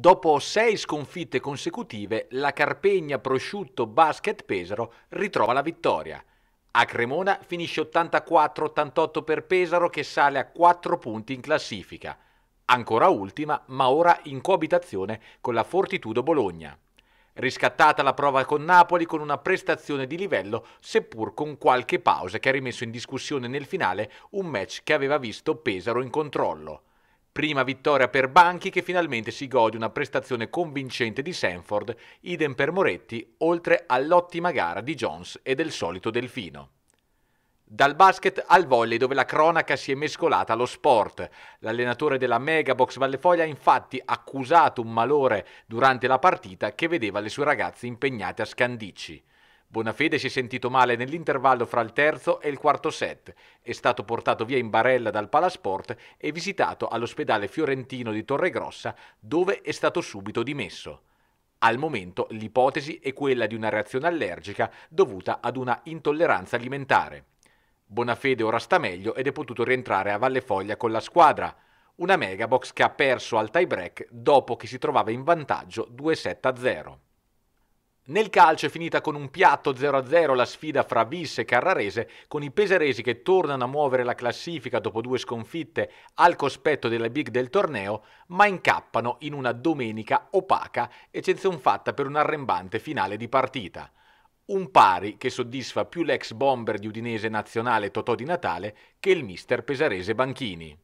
Dopo sei sconfitte consecutive, la Carpegna Prosciutto Basket Pesaro ritrova la vittoria. A Cremona finisce 84-88 per Pesaro che sale a 4 punti in classifica. Ancora ultima, ma ora in coabitazione con la Fortitudo Bologna. Riscattata la prova con Napoli con una prestazione di livello, seppur con qualche pausa che ha rimesso in discussione nel finale un match che aveva visto Pesaro in controllo. Prima vittoria per Banchi che finalmente si gode una prestazione convincente di Sanford, idem per Moretti, oltre all'ottima gara di Jones e del solito Delfino. Dal basket al volley dove la cronaca si è mescolata allo sport. L'allenatore della Megabox Vallefoglia ha infatti accusato un malore durante la partita che vedeva le sue ragazze impegnate a scandicci. Bonafede si è sentito male nell'intervallo fra il terzo e il quarto set, è stato portato via in barella dal Palasport e visitato all'ospedale fiorentino di Torregrossa dove è stato subito dimesso. Al momento l'ipotesi è quella di una reazione allergica dovuta ad una intolleranza alimentare. Bonafede ora sta meglio ed è potuto rientrare a Valle Foglia con la squadra, una megabox che ha perso al tie break dopo che si trovava in vantaggio 2-7-0. Nel calcio è finita con un piatto 0-0 la sfida fra Visse e Carrarese, con i peseresi che tornano a muovere la classifica dopo due sconfitte al cospetto della big del torneo, ma incappano in una domenica opaca, eccezion fatta per un arrembante finale di partita. Un pari che soddisfa più l'ex bomber di Udinese nazionale Totò di Natale che il mister pesarese Banchini.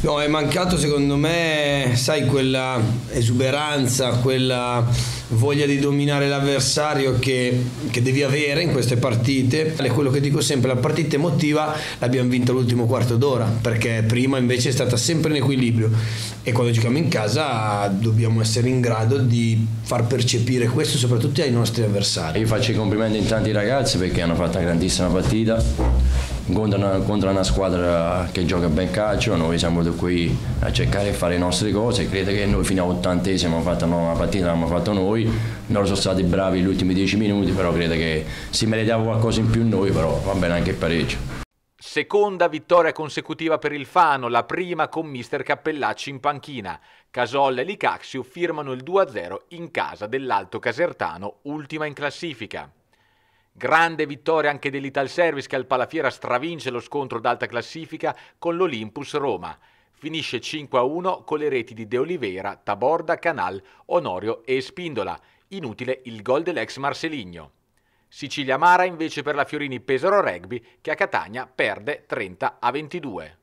No, è mancato secondo me, sai, quella esuberanza, quella voglia di dominare l'avversario che, che, devi avere in queste partite. È quello che dico sempre, la partita emotiva l'abbiamo vinta l'ultimo quarto d'ora, perché prima invece è stata sempre in equilibrio e quando giochiamo in casa dobbiamo essere in grado di far percepire questo soprattutto ai nostri avversari. Io faccio i complimenti intanto ai ragazzi perché hanno fatto una grandissima partita contro una, contro una, squadra che gioca ben calcio, noi siamo qui a cercare di fare le nostre cose, credo che noi fino all'ottantesimo abbiamo fatto una partita, l'abbiamo fatto noi, non sono stati bravi gli ultimi dieci minuti, però credo che si meritava qualcosa in più noi, però va bene anche il pareggio. Seconda vittoria consecutiva per il Fano, la prima con mister Cappellacci in panchina. Casolla e Licaxio firmano il 2-0 in casa dell'Alto Casertano, ultima in classifica. Grande vittoria anche dell'Ital Service che al Palafiera stravince lo scontro d'alta classifica con l'Olympus Roma. Finisce 5-1 con le reti di De Oliveira, Taborda, Canal, Onorio e Spindola. Inutile il gol dell'ex Marseligno. Sicilia Mara invece per la Fiorini Pesaro Rugby che a Catania perde 30 22.